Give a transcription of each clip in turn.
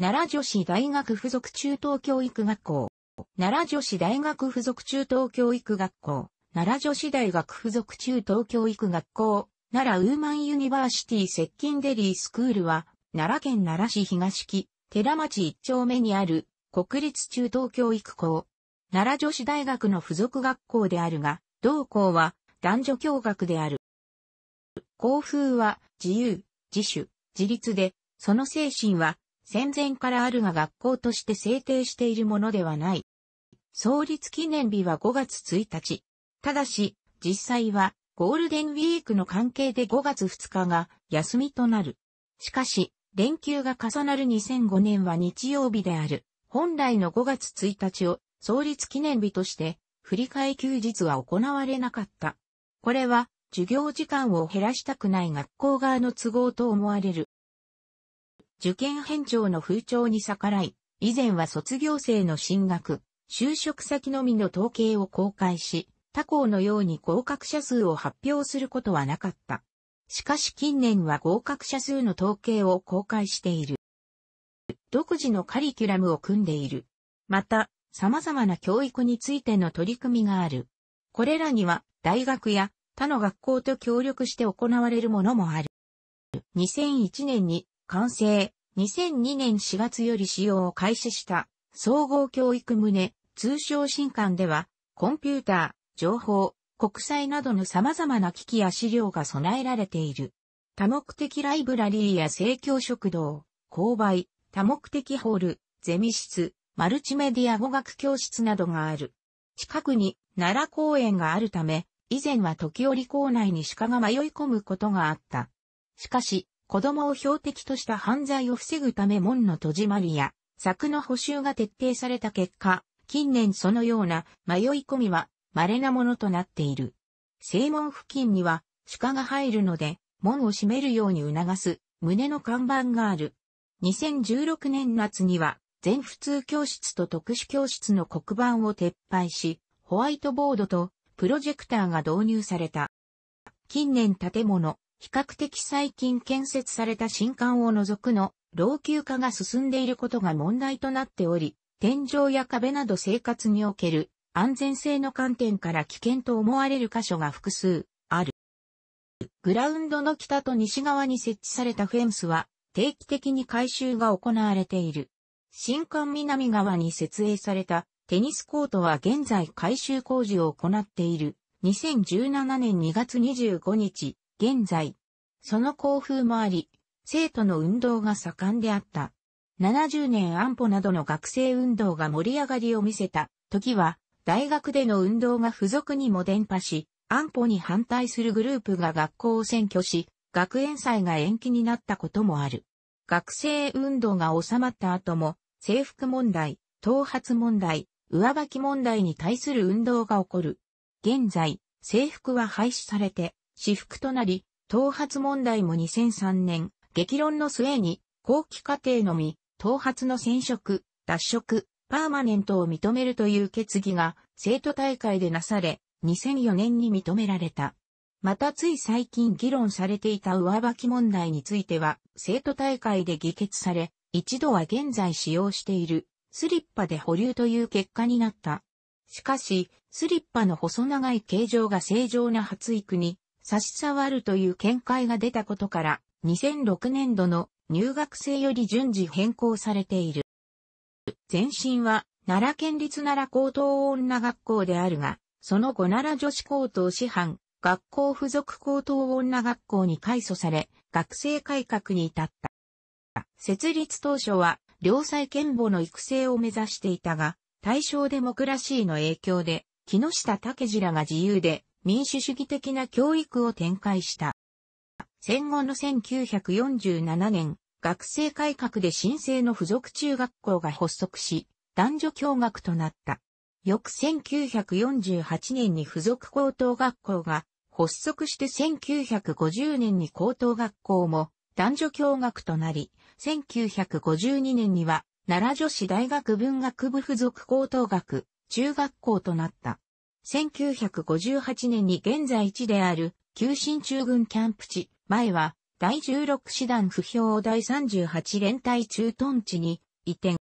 奈良女子大学附属中等教育学校。奈良女子大学附属中等教育学校。奈良女子大学附属中等教育学校。奈良ウーマンユニバーシティ接近デリースクールは、奈良県奈良市東木、寺町一丁目にある国立中等教育校。奈良女子大学の附属学校であるが、同校は男女共学である。校風は自由、自主、自立で、その精神は戦前からあるが学校として制定しているものではない。創立記念日は5月1日。ただし、実際はゴールデンウィークの関係で5月2日が休みとなる。しかし、連休が重なる2005年は日曜日である。本来の5月1日を創立記念日として振り替え休日は行われなかった。これは授業時間を減らしたくない学校側の都合と思われる。受験返上の風潮に逆らい、以前は卒業生の進学、就職先のみの統計を公開し、他校のように合格者数を発表することはなかった。しかし近年は合格者数の統計を公開している。独自のカリキュラムを組んでいる。また、様々な教育についての取り組みがある。これらには、大学や他の学校と協力して行われるものもある。2001年に完成、2002年4月より使用を開始した総合教育棟、通称新館では、コンピューター、情報、国際などの様々な機器や資料が備えられている。多目的ライブラリーや生協食堂、購買、多目的ホール、ゼミ室、マルチメディア語学教室などがある。近くに奈良公園があるため、以前は時折校内に鹿が迷い込むことがあった。しかし、子供を標的とした犯罪を防ぐため門の戸締まりや、柵の補修が徹底された結果、近年そのような迷い込みは稀なものとなっている。正門付近には鹿が入るので、門を閉めるように促す胸の看板がある。2016年夏には全普通教室と特殊教室の黒板を撤廃し、ホワイトボードとプロジェクターが導入された。近年建物、比較的最近建設された新館を除くの、老朽化が進んでいることが問題となっており、天井や壁など生活における安全性の観点から危険と思われる箇所が複数ある。グラウンドの北と西側に設置されたフェンスは定期的に改修が行われている。新館南側に設営されたテニスコートは現在改修工事を行っている。2017年2月25日、現在。その校風もあり、生徒の運動が盛んであった。70年安保などの学生運動が盛り上がりを見せた時は、大学での運動が付属にも伝播し、安保に反対するグループが学校を占拠し、学園祭が延期になったこともある。学生運動が収まった後も、制服問題、頭髪問題、上履き問題に対する運動が起こる。現在、制服は廃止されて、私服となり、頭髪問題も2003年、激論の末に、後期過程のみ、頭髪の染色、脱色、パーマネントを認めるという決議が、生徒大会でなされ、2004年に認められた。またつい最近議論されていた上履き問題については、生徒大会で議決され、一度は現在使用している、スリッパで保留という結果になった。しかし、スリッパの細長い形状が正常な発育に差し障るという見解が出たことから、2006年度の入学生より順次変更されている。前身は奈良県立奈良高等女学校であるが、その後奈良女子高等師範、学校附属高等女学校に改組され、学生改革に至った。設立当初は、良妻賢母の育成を目指していたが、大正デモクラシーの影響で、木下武次らが自由で民主主義的な教育を展開した。戦後の1947年、学生改革で新生の付属中学校が発足し、男女共学となった。翌1948年に付属高等学校が発足して1950年に高等学校も男女共学となり、1952年には奈良女子大学文学部付属高等学、中学校となった。1958年に現在地である、旧新中軍キャンプ地、前は、第16師団不評第38連隊駐屯地に移転。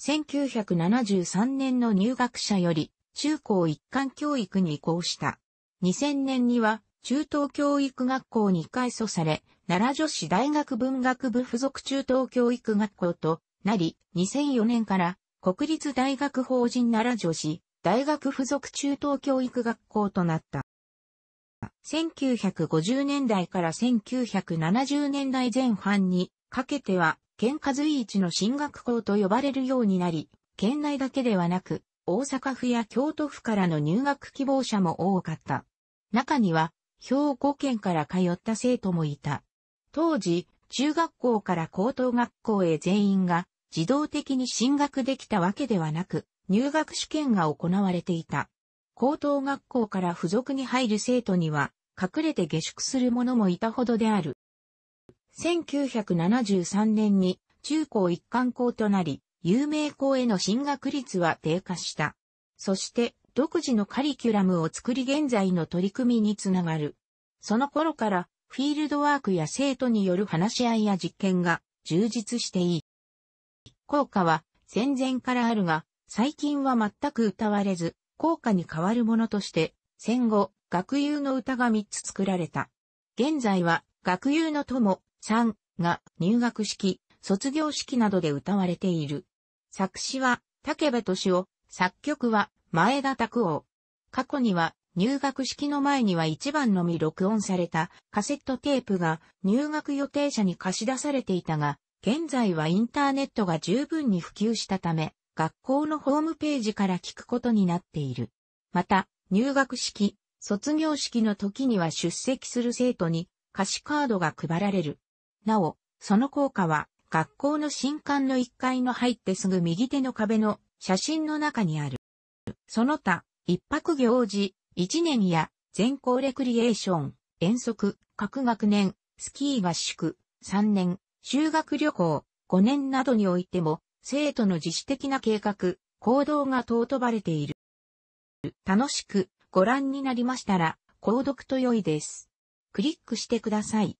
1973年の入学者より、中高一貫教育に移行した。2000年には、中等教育学校に改組され、奈良女子大学文学部附属中等教育学校となり、2004年から国立大学法人奈良女子大学附属中等教育学校となった。1950年代から1970年代前半にかけては、県下随一の進学校と呼ばれるようになり、県内だけではなく、大阪府や京都府からの入学希望者も多かった。中には、兵庫県から通った生徒もいた。当時、中学校から高等学校へ全員が自動的に進学できたわけではなく、入学試験が行われていた。高等学校から付属に入る生徒には、隠れて下宿する者もいたほどである。1973年に中高一貫校となり、有名校への進学率は低下した。そして、独自のカリキュラムを作り現在の取り組みにつながる。その頃から、フィールドワークや生徒による話し合いや実験が充実していい。効果は戦前からあるが、最近は全く歌われず、効果に変わるものとして、戦後、学友の歌が3つ作られた。現在は、学友の友、さんが入学式、卒業式などで歌われている。作詞は、竹部敏夫、作曲は、前田拓夫。過去には、入学式の前には一番のみ録音されたカセットテープが入学予定者に貸し出されていたが、現在はインターネットが十分に普及したため、学校のホームページから聞くことになっている。また、入学式、卒業式の時には出席する生徒に歌詞カードが配られる。なお、その効果は学校の新館の1階の入ってすぐ右手の壁の写真の中にある。その他、一泊行事、一年や全校レクリエーション、遠足、各学年、スキー合宿、3年、修学旅行、5年などにおいても、生徒の自主的な計画、行動が尊ばれている。楽しくご覧になりましたら、購読と良いです。クリックしてください。